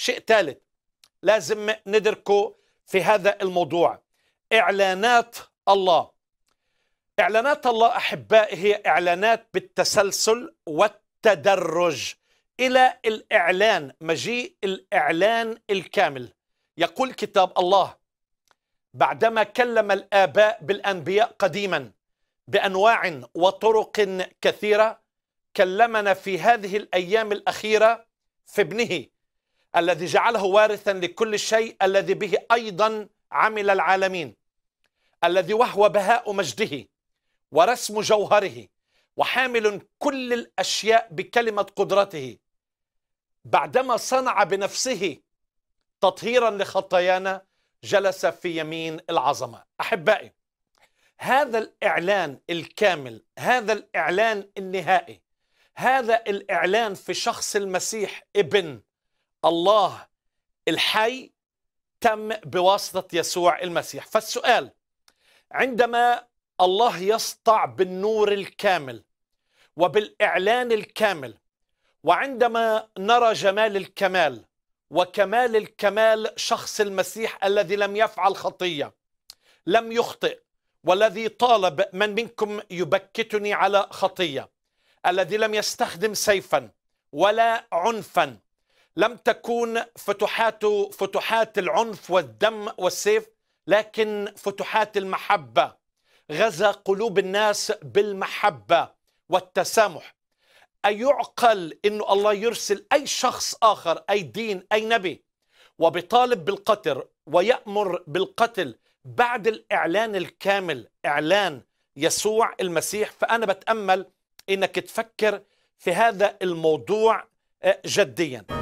شيء ثالث لازم ندركه في هذا الموضوع إعلانات الله إعلانات الله أحبائي هي إعلانات بالتسلسل والتدرج إلى الإعلان مجيء الإعلان الكامل يقول كتاب الله بعدما كلم الآباء بالأنبياء قديما بأنواع وطرق كثيرة كلمنا في هذه الأيام الأخيرة في ابنه الذي جعله وارثا لكل شيء الذي به أيضا عمل العالمين الذي وهو بهاء مجده ورسم جوهره وحامل كل الأشياء بكلمة قدرته بعدما صنع بنفسه تطهيرا لخطايانا جلس في يمين العظمة أحبائي هذا الإعلان الكامل هذا الإعلان النهائي هذا الإعلان في شخص المسيح ابن الله الحي تم بواسطة يسوع المسيح فالسؤال عندما الله يسطع بالنور الكامل وبالإعلان الكامل وعندما نرى جمال الكمال وكمال الكمال شخص المسيح الذي لم يفعل خطية لم يخطئ والذي طالب من منكم يبكتني على خطية الذي لم يستخدم سيفا ولا عنفا لم تكون فتحات فتوحات العنف والدم والسيف لكن فتوحات المحبة غزا قلوب الناس بالمحبة والتسامح أيعقل أن الله يرسل أي شخص آخر أي دين أي نبي وبيطالب بالقتل ويأمر بالقتل بعد الإعلان الكامل إعلان يسوع المسيح فأنا بتأمل أنك تفكر في هذا الموضوع آه، جدياً